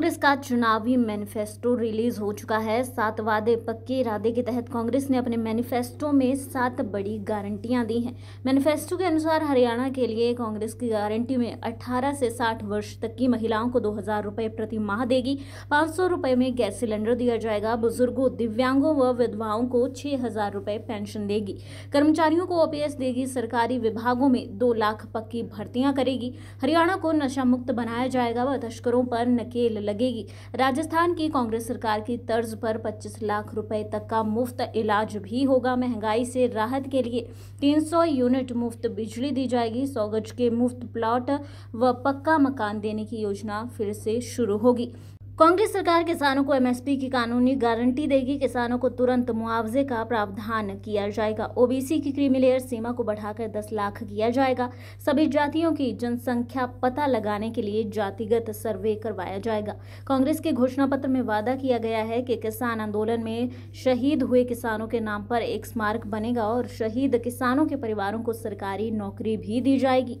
कांग्रेस का चुनावी manifesto release हो चुका है सात वादे पक्के इरादे के तहत कांग्रेस ने अपने मैनिफेस्टो में सात बड़ी गारंटियां दी हैं मैनिफेस्टो के अनुसार हरियाणा के लिए कांग्रेस की गारंटी में 18 से 60 वर्ष तक की महिलाओं को दो हज़ार रुपये प्रति माह देगी पाँच सौ रुपये में गैस सिलेंडर दिया जाएगा बुजुर्गों दिव्यांगों व विधवाओं को छः हज़ार रुपये पेंशन देगी कर्मचारियों को ओपीएस देगी सरकारी विभागों में दो लाख पक्की भर्तियां करेगी हरियाणा को नशा मुक्त बनाया जाएगा व तस्करों पर नकेल लगेगी राजस्थान की कांग्रेस सरकार की तर्ज पर 25 लाख रुपए तक का मुफ्त इलाज भी होगा महंगाई से राहत के लिए 300 यूनिट मुफ्त बिजली दी जाएगी सौ गज के मुफ्त प्लॉट व पक्का मकान देने की योजना फिर से शुरू होगी कांग्रेस सरकार किसानों को एमएसपी की कानूनी गारंटी देगी किसानों को तुरंत मुआवजे का प्रावधान किया जाएगा ओबीसी की क्रीमिलेयर सीमा को बढ़ाकर 10 लाख किया जाएगा सभी जातियों की जनसंख्या पता लगाने के लिए जातिगत सर्वे करवाया जाएगा कांग्रेस के घोषणा पत्र में वादा किया गया है कि किसान आंदोलन में शहीद हुए किसानों के नाम पर एक स्मारक बनेगा और शहीद किसानों के परिवारों को सरकारी नौकरी भी दी जाएगी